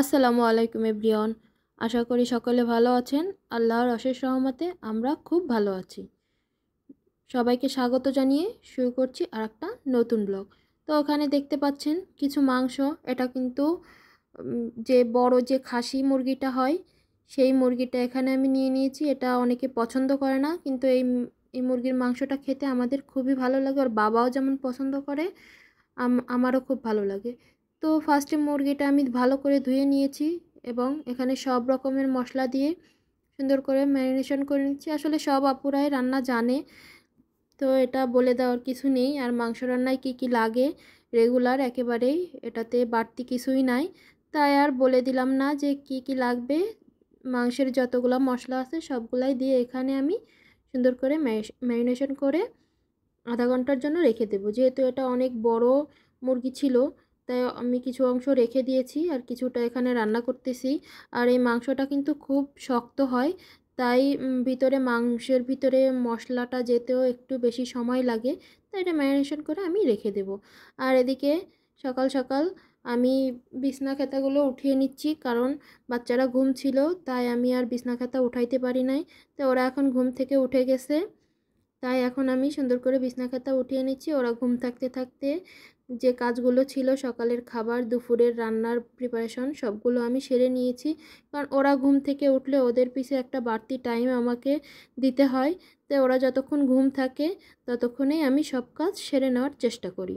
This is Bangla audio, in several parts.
আসসালামু আলাইকুম এব্রিয়ন আশা করি সকলে ভালো আছেন আল্লাহর অশেষ রহমতে আমরা খুব ভালো আছি সবাইকে স্বাগত জানিয়ে শুরু করছি আর একটা নতুন ব্লগ তো ওখানে দেখতে পাচ্ছেন কিছু মাংস এটা কিন্তু যে বড় যে খাসি মুরগিটা হয় সেই মুরগিটা এখানে আমি নিয়ে নিয়েছি এটা অনেকে পছন্দ করে না কিন্তু এই এই মুরগির মাংসটা খেতে আমাদের খুবই ভালো লাগে আর বাবাও যেমন পছন্দ করে আমারও খুব ভালো লাগে তো ফার্স্টে মুরগিটা আমি ভালো করে ধুয়ে নিয়েছি এবং এখানে সব রকমের মশলা দিয়ে সুন্দর করে ম্যারিনেশন করে নিচ্ছি আসলে সব আপুরাই রান্না জানে তো এটা বলে দেওয়ার কিছু নেই আর মাংস রান্নায় কি কি লাগে রেগুলার একেবারেই এটাতে বাড়তি কিছুই নাই তাই আর বলে দিলাম না যে কি কি লাগবে মাংসের যতগুলো মশলা আছে সবগুলাই দিয়ে এখানে আমি সুন্দর করে ম্যারিনেশন করে আধা ঘন্টার জন্য রেখে দেবো যেহেতু এটা অনেক বড় মুরগি ছিল তাই আমি কিছু অংশ রেখে দিয়েছি আর কিছুটা এখানে রান্না করতেছি আর এই মাংসটা কিন্তু খুব শক্ত হয় তাই ভিতরে মাংসের ভিতরে মশলাটা যেতেও একটু বেশি সময় লাগে তাই এটা ম্যারিনেশন করে আমি রেখে দেব আর এদিকে সকাল সকাল আমি বিছনা খেতাগুলো উঠিয়ে নিচ্ছি কারণ বাচ্চারা ঘুম ছিল তাই আমি আর বিছনা খেতা উঠাইতে পারি নাই তো ওরা এখন ঘুম থেকে উঠে গেছে তাই এখন আমি সুন্দর করে বিছনা খাতা উঠিয়ে নিচ্ছি ওরা ঘুম থাকতে থাকতে যে কাজগুলো ছিল সকালের খাবার দুপুরের রান্নার প্রিপারেশন সবগুলো আমি সেরে নিয়েছি কারণ ওরা ঘুম থেকে উঠলে ওদের পিছে একটা বাড়তি টাইম আমাকে দিতে হয় তো ওরা যতক্ষণ ঘুম থাকে ততক্ষণেই আমি সব কাজ সেরে নেওয়ার চেষ্টা করি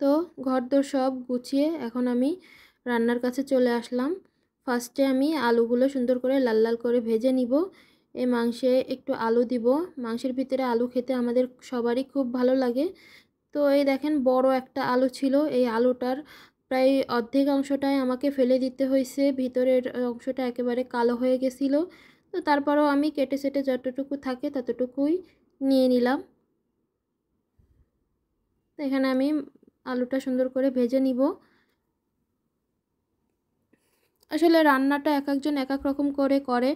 তো ঘরদোর সব গুছিয়ে এখন আমি রান্নার কাছে চলে আসলাম ফার্স্টে আমি আলুগুলো সুন্দর করে লাল লাল করে ভেজে নিব এই মাংসে একটু আলু দিব মাংসের ভিতরে আলু খেতে আমাদের সবারই খুব ভালো লাগে তো এই দেখেন বড় একটা আলু ছিল এই আলুটার প্রায় অর্ধেক অংশটাই আমাকে ফেলে দিতে হয়েছে ভিতরের অংশটা একেবারে কালো হয়ে গেছিল তো তারপরেও আমি কেটে সেটে যতটুকু থাকে ততটুকুই নিয়ে নিলাম এখানে আমি আলুটা সুন্দর করে ভেজে নিব আসলে রান্নাটা এক একজন এক এক রকম করে করে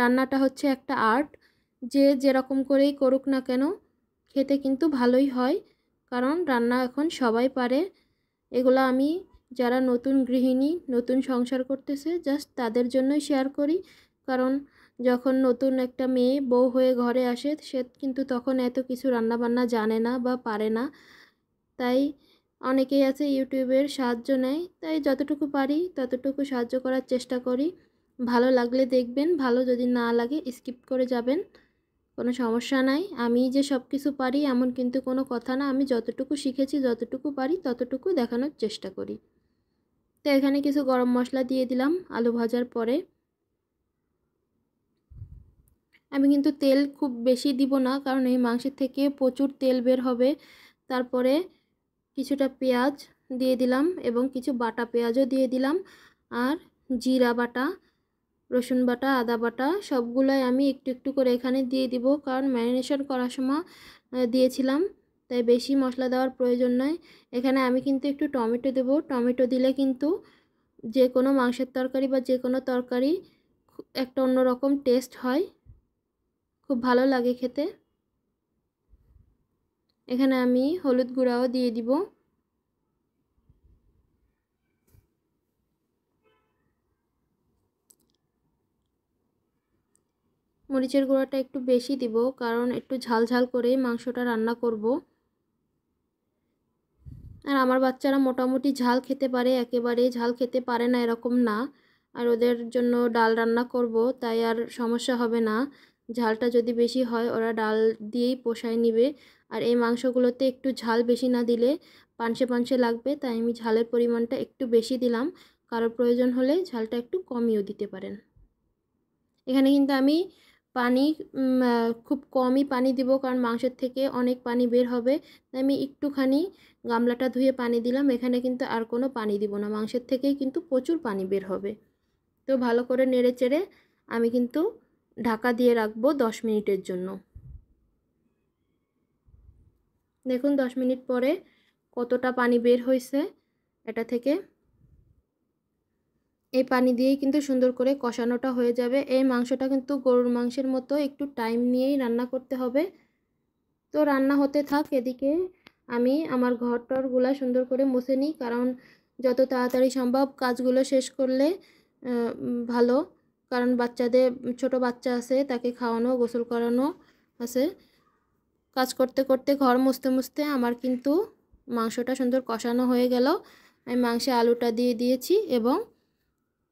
রান্নাটা হচ্ছে একটা আর্ট যে যেরকম করেই করুক না কেন খেতে কিন্তু ভালোই হয় কারণ রান্না এখন সবাই পারে এগুলো আমি যারা নতুন গৃহিণী নতুন সংসার করতেছে জাস্ট তাদের জন্যই শেয়ার করি কারণ যখন নতুন একটা মেয়ে বউ হয়ে ঘরে আসে সে কিন্তু তখন এত কিছু রান্নাবান্না জানে না বা পারে না তাই অনেকেই আছে ইউটিউবের সাহায্য নেয় তাই যতটুকু পারি ততটুকু সাহায্য করার চেষ্টা করি ভালো লাগলে দেখবেন ভালো যদি না লাগে স্কিপ করে যাবেন কোনো সমস্যা নাই আমি যে সব কিছু পারি এমন কিন্তু কোনো কথা না আমি যতটুকু শিখেছি যতটুকু পারি ততটুকু দেখানোর চেষ্টা করি তো এখানে কিছু গরম মশলা দিয়ে দিলাম আলু ভাজার পরে আমি কিন্তু তেল খুব বেশি দিব না কারণ এই মাংসের থেকে প্রচুর তেল বের হবে তারপরে কিছুটা পেঁয়াজ দিয়ে দিলাম এবং কিছু বাটা পেঁয়াজও দিয়ে দিলাম আর জিরা বাটা রসুন বাটা আদা বাটা সবগুলোই আমি একটু একটু করে এখানে দিয়ে দিব কারণ ম্যারিনেশন করার সময় দিয়েছিলাম তাই বেশি মশলা দেওয়ার প্রয়োজন নয় এখানে আমি কিন্তু একটু টমেটো দেব টমেটো দিলে কিন্তু যে কোনো মাংসের তরকারি বা যে কোনো তরকারি একটা অন্যরকম টেস্ট হয় খুব ভালো লাগে খেতে এখানে আমি হলুদ গুঁড়াও দিয়ে দিব মরিচের গুঁড়াটা একটু বেশি দিব কারণ একটু ঝাল ঝাল করে মাংসটা রান্না করব আর আমার বাচ্চারা মোটামুটি ঝাল খেতে পারে একেবারে ঝাল খেতে পারে না এরকম না আর ওদের জন্য ডাল রান্না করব তাই আর সমস্যা হবে না ঝালটা যদি বেশি হয় ওরা ডাল দিয়েই পোষায় নিবে আর এই মাংসগুলোতে একটু ঝাল বেশি না দিলে পানসে পানসে লাগবে তাই আমি ঝালের পরিমাণটা একটু বেশি দিলাম কারোর প্রয়োজন হলে ঝালটা একটু কমিও দিতে পারেন এখানে কিন্তু আমি পানি খুব কমই পানি দিব কারণ মাংসের থেকে অনেক পানি বের হবে তাই আমি একটুখানি গামলাটা ধুয়ে পানি দিলাম এখানে কিন্তু আর কোনো পানি দিব না মাংসের থেকেই কিন্তু প্রচুর পানি বের হবে তো ভালো করে নেড়ে চেড়ে আমি কিন্তু ঢাকা দিয়ে রাখবো দশ মিনিটের জন্য দেখুন দশ মিনিট পরে কতটা পানি বের হয়েছে এটা থেকে এই পানি দিয়েই কিন্তু সুন্দর করে কষানোটা হয়ে যাবে এই মাংসটা কিন্তু গরুর মাংসের মতো একটু টাইম নিয়েই রান্না করতে হবে তো রান্না হতে থাক এদিকে আমি আমার ঘর টরগুলো সুন্দর করে মুছে নিই কারণ যত তাড়াতাড়ি সম্ভব কাজগুলো শেষ করলে ভালো কারণ বাচ্চাদের ছোট বাচ্চা আছে তাকে খাওয়ানো গোসল করানো আছে কাজ করতে করতে ঘর মুছতে মুছতে আমার কিন্তু মাংসটা সুন্দর কষানো হয়ে গেল আমি মাংসে আলুটা দিয়ে দিয়েছি এবং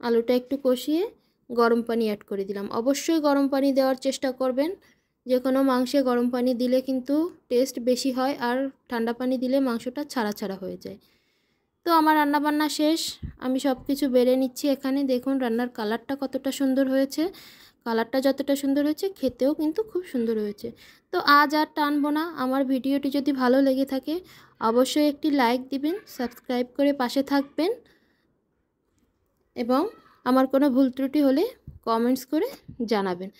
আলুটা একটু কষিয়ে গরম পানি অ্যাড করে দিলাম অবশ্যই গরম পানি দেওয়ার চেষ্টা করবেন যে কোনো মাংসে গরম পানি দিলে কিন্তু টেস্ট বেশি হয় আর ঠান্ডা পানি দিলে মাংসটা ছাড়া ছাড়া হয়ে যায় তো আমার রান্নাবান্না শেষ আমি সব কিছু বেড়ে নিচ্ছি এখানে দেখুন রান্নার কালারটা কতটা সুন্দর হয়েছে কালারটা যতটা সুন্দর হয়েছে খেতেও কিন্তু খুব সুন্দর হয়েছে তো আজ আর টানবো না আমার ভিডিওটি যদি ভালো লেগে থাকে অবশ্যই একটি লাইক দিবেন সাবস্ক্রাইব করে পাশে থাকবেন এবং আমার কোনো ভুল ত্রুটি হলে কমেন্টস করে জানাবেন